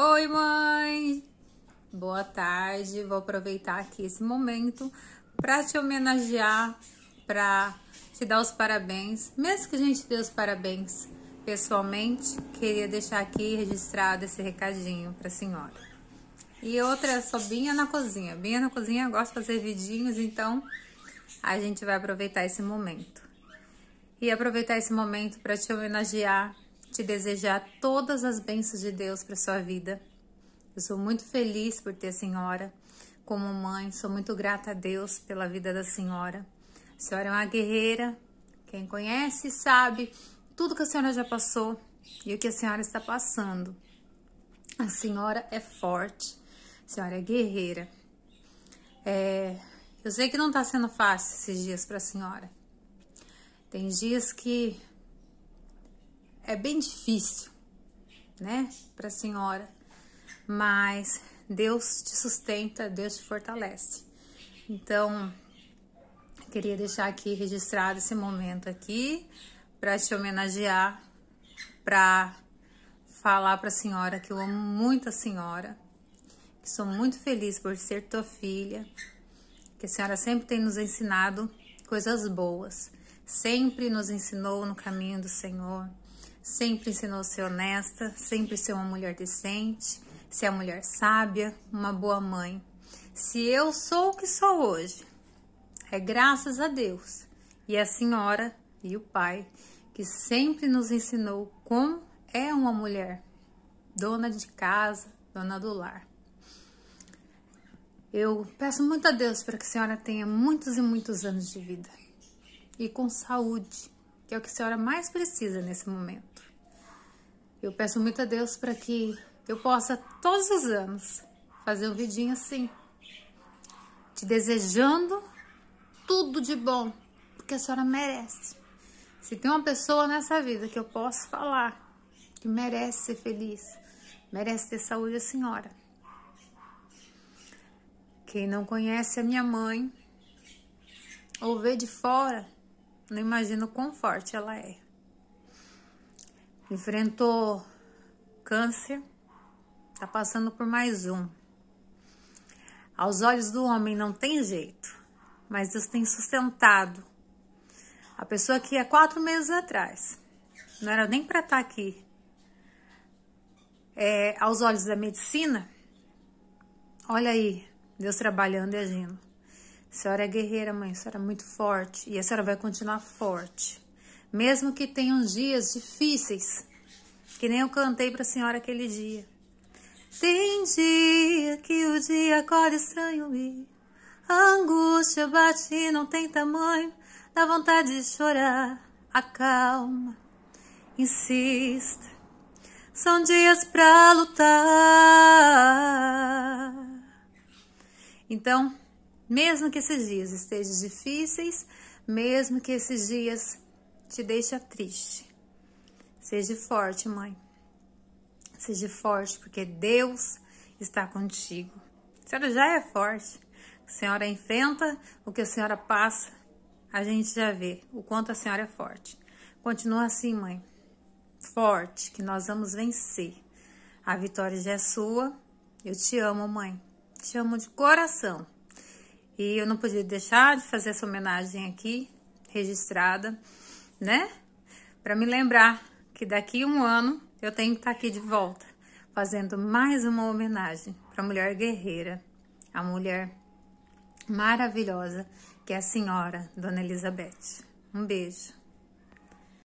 Oi, mãe! Boa tarde. Vou aproveitar aqui esse momento para te homenagear, para te dar os parabéns. Mesmo que a gente dê os parabéns pessoalmente, queria deixar aqui registrado esse recadinho para a senhora. E outra, sou Binha na cozinha. Binha na cozinha, gosto de fazer vidinhos, então a gente vai aproveitar esse momento. E aproveitar esse momento para te homenagear te desejar todas as bênçãos de Deus para sua vida. Eu sou muito feliz por ter a senhora como mãe, sou muito grata a Deus pela vida da senhora. A senhora é uma guerreira, quem conhece sabe tudo que a senhora já passou e o que a senhora está passando. A senhora é forte, a senhora é guerreira. É, eu sei que não está sendo fácil esses dias para a senhora. Tem dias que é bem difícil, né, para a senhora, mas Deus te sustenta, Deus te fortalece. Então, queria deixar aqui registrado esse momento aqui para te homenagear, para falar para a senhora que eu amo muito a senhora, que sou muito feliz por ser tua filha, que a senhora sempre tem nos ensinado coisas boas, sempre nos ensinou no caminho do Senhor sempre ensinou a ser honesta, sempre ser uma mulher decente, ser a mulher sábia, uma boa mãe. Se eu sou o que sou hoje, é graças a Deus e a senhora e o pai que sempre nos ensinou como é uma mulher, dona de casa, dona do lar. Eu peço muito a Deus para que a senhora tenha muitos e muitos anos de vida e com saúde que é o que a senhora mais precisa nesse momento. Eu peço muito a Deus para que eu possa todos os anos fazer um vidinho assim, te desejando tudo de bom, porque a senhora merece. Se tem uma pessoa nessa vida que eu posso falar que merece ser feliz, merece ter saúde, é a senhora. Quem não conhece a minha mãe ou vê de fora, não imagino quão forte ela é. Enfrentou câncer, tá passando por mais um. Aos olhos do homem não tem jeito, mas Deus tem sustentado a pessoa que há quatro meses atrás não era nem para estar tá aqui. É, aos olhos da medicina, olha aí, Deus trabalhando e agindo. A senhora é guerreira, mãe. A senhora é muito forte. E a senhora vai continuar forte. Mesmo que tenham dias difíceis. Que nem eu cantei para a senhora aquele dia. Tem dia que o dia acorda estranho e a angústia bate e não tem tamanho. Dá vontade de chorar. Acalma. Insista. São dias para lutar. Então, mesmo que esses dias estejam difíceis, mesmo que esses dias te deixem triste. Seja forte, mãe. Seja forte, porque Deus está contigo. A senhora já é forte. A senhora enfrenta o que a senhora passa. A gente já vê o quanto a senhora é forte. Continua assim, mãe. Forte, que nós vamos vencer. A vitória já é sua. Eu te amo, mãe. Te amo de coração. E eu não podia deixar de fazer essa homenagem aqui, registrada, né? Para me lembrar que daqui a um ano eu tenho que estar tá aqui de volta, fazendo mais uma homenagem para a mulher guerreira, a mulher maravilhosa que é a senhora Dona Elizabeth. Um beijo.